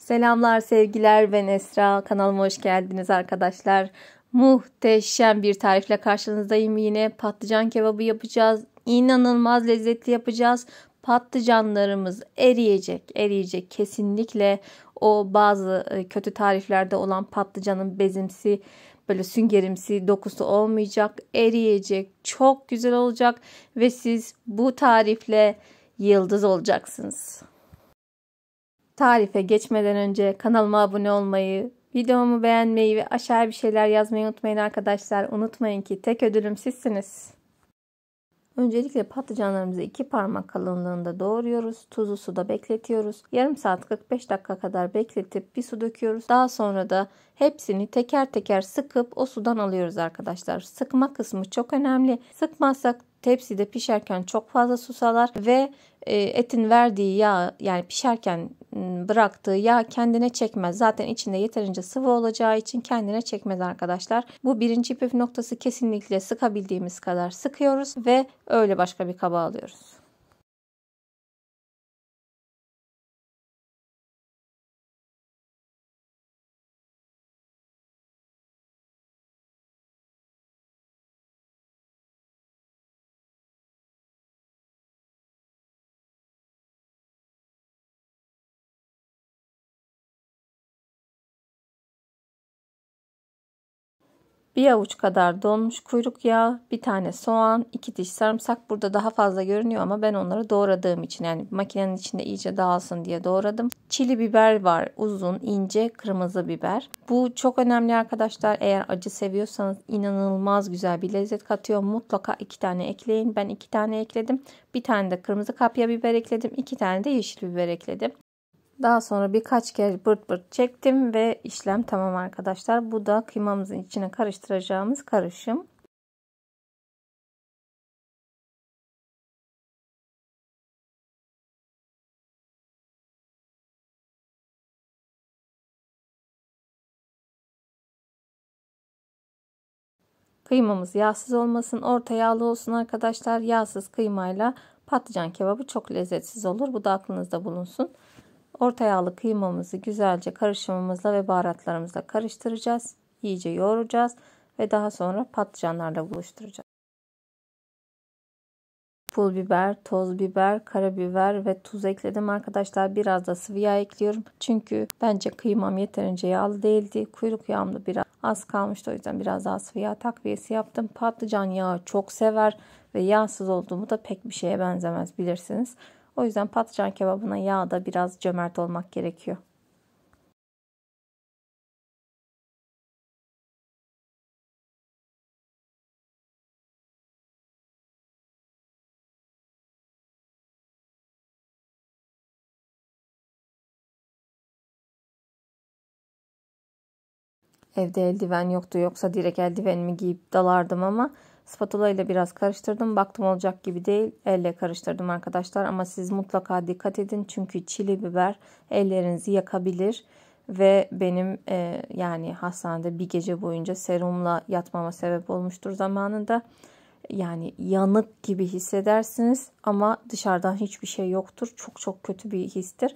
Selamlar, sevgiler ve Nesra. Kanalıma hoş geldiniz arkadaşlar. Muhteşem bir tarifle karşınızdayım yine. Patlıcan kebabı yapacağız. İnanılmaz lezzetli yapacağız. Patlıcanlarımız eriyecek, eriyecek kesinlikle. O bazı e, kötü tariflerde olan patlıcanın bezimsi böyle süngerimsi dokusu olmayacak, eriyecek, çok güzel olacak ve siz bu tarifle yıldız olacaksınız. Tarife geçmeden önce kanalıma abone olmayı, videomu beğenmeyi ve aşağıya bir şeyler yazmayı unutmayın arkadaşlar. Unutmayın ki tek ödülüm sizsiniz. Öncelikle patlıcanlarımızı iki parmak kalınlığında doğruyoruz. Tuzu suda bekletiyoruz. Yarım saat 45 dakika kadar bekletip bir su döküyoruz. Daha sonra da hepsini teker teker sıkıp o sudan alıyoruz arkadaşlar. Sıkma kısmı çok önemli. Sıkmazsak tepside pişerken çok fazla susalar ve e, etin verdiği yağ yani pişerken Iı, bıraktığı yağ kendine çekmez. Zaten içinde yeterince sıvı olacağı için kendine çekmez arkadaşlar. Bu birinci püf noktası kesinlikle sıkabildiğimiz kadar sıkıyoruz ve öyle başka bir kaba alıyoruz. Bir avuç kadar donmuş kuyruk yağı, bir tane soğan, iki diş sarımsak. Burada daha fazla görünüyor ama ben onları doğradığım için yani makinenin içinde iyice dağılsın diye doğradım. Çili biber var uzun, ince, kırmızı biber. Bu çok önemli arkadaşlar. Eğer acı seviyorsanız inanılmaz güzel bir lezzet katıyor. Mutlaka iki tane ekleyin. Ben iki tane ekledim. Bir tane de kırmızı kapya biber ekledim. iki tane de yeşil biber ekledim. Daha sonra birkaç kez bırt bırt çektim ve işlem tamam arkadaşlar. Bu da kıymamızın içine karıştıracağımız karışım. Kıymamız yağsız olmasın, orta yağlı olsun arkadaşlar. Yağsız kıymayla patlıcan kebabı çok lezzetsiz olur. Bu da aklınızda bulunsun. Orta yağlı kıymamızı güzelce karışımımızla ve baharatlarımızla karıştıracağız. İyice yoğuracağız ve daha sonra patlıcanlarla buluşturacağız. Pul biber, toz biber, karabiber ve tuz ekledim arkadaşlar. Biraz da sıvı yağ ekliyorum. Çünkü bence kıymam yeterince yağlı değildi. Kuyruk yağımda biraz az kalmıştı. O yüzden biraz daha sıvı yağ takviyesi yaptım. Patlıcan yağı çok sever ve yağsız olduğumu da pek bir şeye benzemez bilirsiniz. O yüzden patlıcan kebabına da biraz cömert olmak gerekiyor. Evde eldiven yoktu yoksa direkt eldivenimi giyip dalardım ama Spatula ile biraz karıştırdım. Baktım olacak gibi değil. Elle karıştırdım arkadaşlar. Ama siz mutlaka dikkat edin. Çünkü çili biber ellerinizi yakabilir. Ve benim e, yani hastanede bir gece boyunca serumla yatmama sebep olmuştur zamanında. Yani yanık gibi hissedersiniz ama dışarıdan hiçbir şey yoktur. Çok çok kötü bir histir.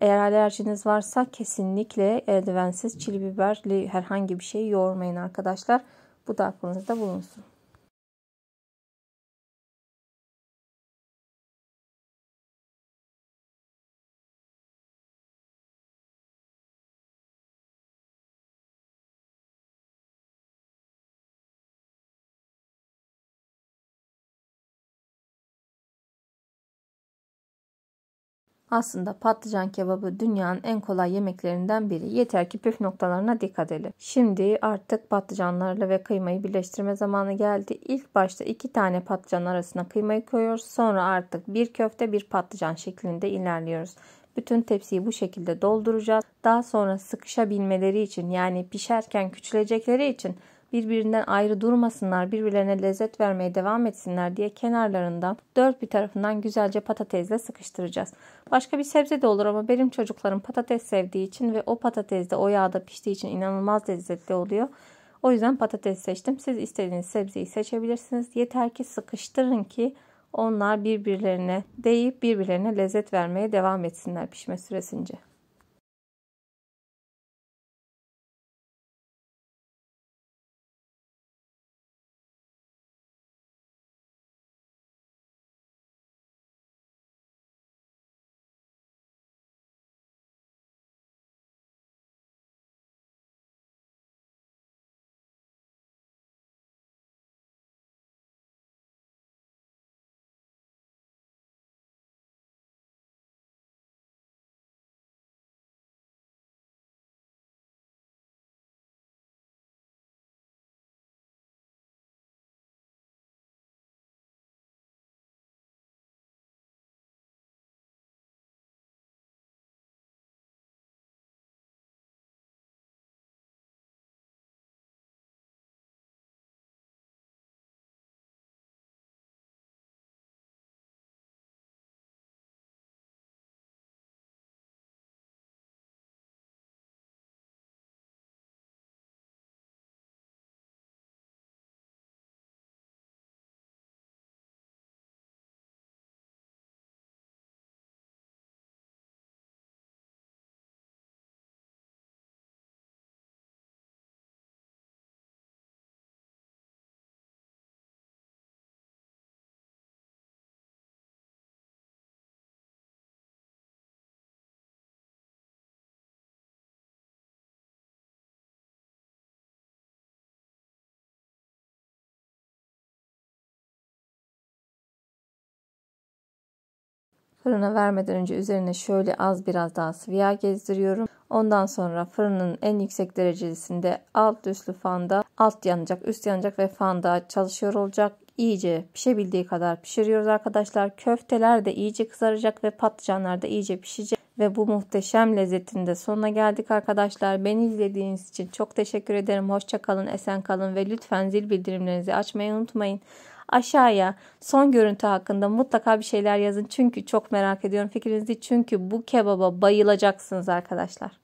Eğer alerjiniz varsa kesinlikle eldivensiz çili biberli herhangi bir şey yoğurmayın arkadaşlar. Bu da aklınızda bulunsun. Aslında patlıcan kebabı dünyanın en kolay yemeklerinden biri. Yeter ki püf noktalarına dikkat edin. Şimdi artık patlıcanlarla ve kıymayı birleştirme zamanı geldi. İlk başta iki tane patlıcan arasına kıymayı koyuyoruz. Sonra artık bir köfte bir patlıcan şeklinde ilerliyoruz. Bütün tepsiyi bu şekilde dolduracağız. Daha sonra sıkışabilmeleri için yani pişerken küçülecekleri için birbirinden ayrı durmasınlar, birbirlerine lezzet vermeye devam etsinler diye kenarlarından dört bir tarafından güzelce patatesle sıkıştıracağız. Başka bir sebze de olur ama benim çocuklarım patates sevdiği için ve o patates de o yağda piştiği için inanılmaz lezzetli oluyor. O yüzden patates seçtim. Siz istediğiniz sebzeyi seçebilirsiniz. Yeter ki sıkıştırın ki onlar birbirlerine değip birbirlerine lezzet vermeye devam etsinler pişme süresince. Fırına vermeden önce üzerine şöyle az biraz daha sıvı yağ gezdiriyorum. Ondan sonra fırının en yüksek derecesinde alt üstlü fanda alt yanacak, üst yanacak ve fanda çalışıyor olacak. İyice pişebildiği kadar pişiriyoruz arkadaşlar. Köfteler de iyice kızaracak ve patlıcanlar da iyice pişecek. Ve bu muhteşem lezzetinde de sonuna geldik arkadaşlar. Beni izlediğiniz için çok teşekkür ederim. Hoşça kalın, esen kalın ve lütfen zil bildirimlerinizi açmayı unutmayın aşağıya son görüntü hakkında mutlaka bir şeyler yazın. Çünkü çok merak ediyorum fikrinizi. Çünkü bu kebaba bayılacaksınız arkadaşlar.